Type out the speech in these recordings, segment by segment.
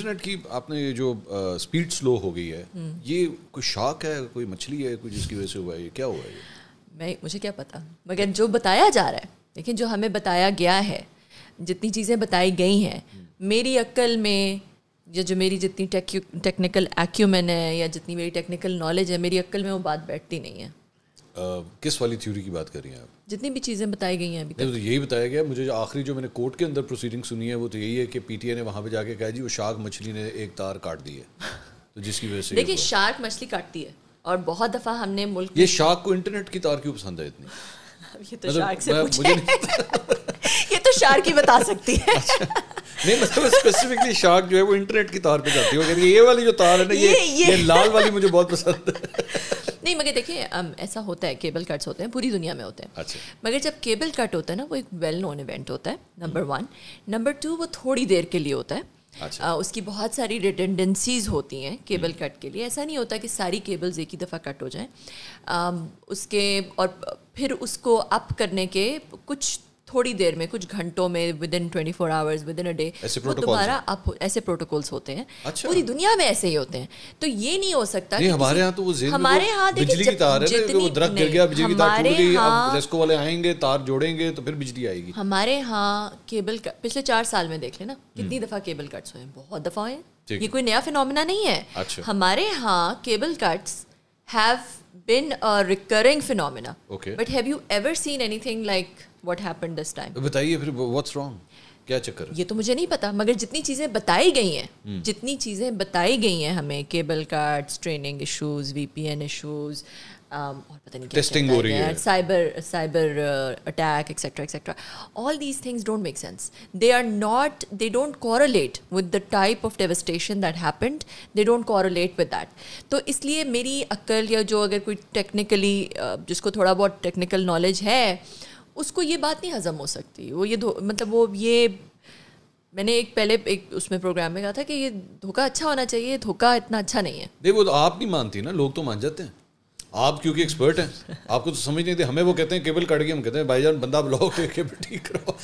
Internet की आपने जो स्पीड स्लो हो गई है हम्म। ये कोई शॉक है कोई मछली है कोई जिसकी वजह से हुआ है क्या हुआ है मैं मुझे क्या पता मगर जो बताया जा रहा है लेकिन जो हमें बताया गया है जितनी चीज़ें बताई गई हैं हम्म। मेरी अक्ल में या जो मेरी जितनी टेक्निकल एक्यूमेन है या जितनी मेरी टेक्निकल नॉलेज है मेरी अक्ल में वो बात बैठती नहीं है किस वाली थ्योरी की बात कर रही हैं आप जितनी भी चीज़ें बताई गई हैं अभी तो यही बताया गया मुझे जो आखिरी जो मैंने कोर्ट के अंदर प्रोसीडिंग सुनी है वो तो यही है कि पीटीए ने वहाँ पे जाके कहा जी वो शार्क मछली ने एक तार काट दी है तो जिसकी वजह से देखिए शार्क मछली काटती है और बहुत दफ़ा हमने मुल्क ये शार्क को इंटरनेट की तार क्यों पसंद है इतनी ये तो शार्क मतलब से ये तो शार्क ही बता सकती है अच्छा। नहीं मतलब स्पेसिफिकली शार्क जो है वो इंटरनेट की तार पे जाती है ये वाली जो तार है ना ये ये, लाल वाली मुझे बहुत पसंद है नहीं मगर देखिए ऐसा होता है केबल कट्स होते हैं पूरी दुनिया में होते हैं अच्छा मगर जब केबल कट होता है ना वो एक वेल नोन इवेंट होता है नंबर वन नंबर टू वो थोड़ी देर के लिए होता है अच्छा। आ, उसकी बहुत सारी रिटेंडेंसीज होती हैं केबल कट हम्म। के लिए ऐसा नहीं होता कि सारी केबल्स एक ही दफ़ा कट हो जाएं उसके और फिर उसको अप करने के कुछ थोड़ी देर में कुछ घंटों में within twenty four hours within a day वो दोबारा अप ऐसे प्रोटोकॉल्स होते हैं अच्छा। पूरी दुनिया में ऐसे ही होते हैं तो ये नहीं हो सकता नहीं, हमारे यहाँ तो वो तो हमारे यहाँ बिजली की तार है वो दरख्त गिर गया बिजली की तार टूट गई वाले आएंगे तार जोड़ेंगे तो फिर बिजली आएगी हमारे यहाँ केबल पिछले चार साल में देख लेना कितनी हम्म। दफा केबल कट्स हुए बहुत दफा हुए ये कोई नया फिनोमिना नहीं है अच्छा। हमारे यहाँ cable cuts have been a recurring phenomena. Okay. But have you ever what happen this time बताइए फिर व्हाट्स रॉन्ग क्या चक्कर ये तो मुझे नहीं पता मगर जितनी चीज़ें बताई गई हैं हम्म। जितनी चीज़ें बताई गई हैं हमें cable cards training issues VPN issues और पता नहीं टेस्टिंग हो रही है cyber cyber attack etcetera etcetera all these things don't make sense they are not they don't correlate with the type of devastation that happened they don't correlate with that तो इसलिए मेरी अक्ल या जो अगर कोई टेक्निकली uh, जिसको थोड़ा बहुत टेक्निकल नॉलेज है उसको ये बात नहीं हज़म हो सकती वो ये मतलब वो ये मैंने एक पहले एक उसमें प्रोग्राम में कहा था कि ये धोखा अच्छा होना चाहिए धोखा इतना अच्छा नहीं है नहीं वो तो आप नहीं मानती ना लोग तो मान जाते हैं आप क्योंकि एक्सपर्ट हैं आपको तो समझ नहीं थी हमें वो कहते हैं केबल कट गए हम कहते हैं जान बंदा ब्लॉक ठीक करो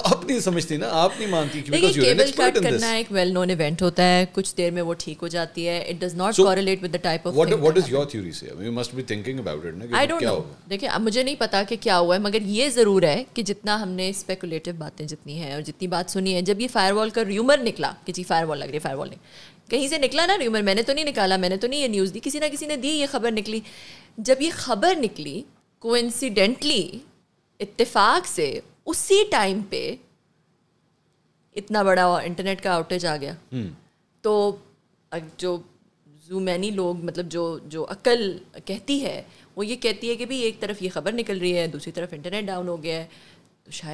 आप नहीं समझती ना आप नहीं मानती बिकॉज़ करना एक वेल नोन इवेंट होता है कुछ देर में वो ठीक हो जाती है it does not correlate with the type of what is your theory से you must be thinking about it ना आई डोंट नो देखिए अब मुझे नहीं पता कि क्या हुआ है मगर ये जरूर है कि जितना हमने स्पेकुलेटिव बातें जितनी है और जितनी बात सुनी है जब ये फायरवॉल का र्यूमर निकला कि जी फायरवॉल लग रही है फायरवॉल नहीं कहीं से निकला ना र्यूमर मैंने तो नहीं निकाला मैंने तो नहीं ये न्यूज़ दी किसी ना किसी ने दी ये खबर निकली जब ये खबर निकली कोइंसिडेंटली इत्तेफाक से उसी टाइम पे इतना बड़ा इंटरनेट का आउटेज आ गया हम्म। तो जो जो मैनी लोग मतलब जो जो अकल कहती है वो ये कहती है कि भाई एक तरफ ये खबर निकल रही है दूसरी तरफ इंटरनेट डाउन हो गया है तो शायद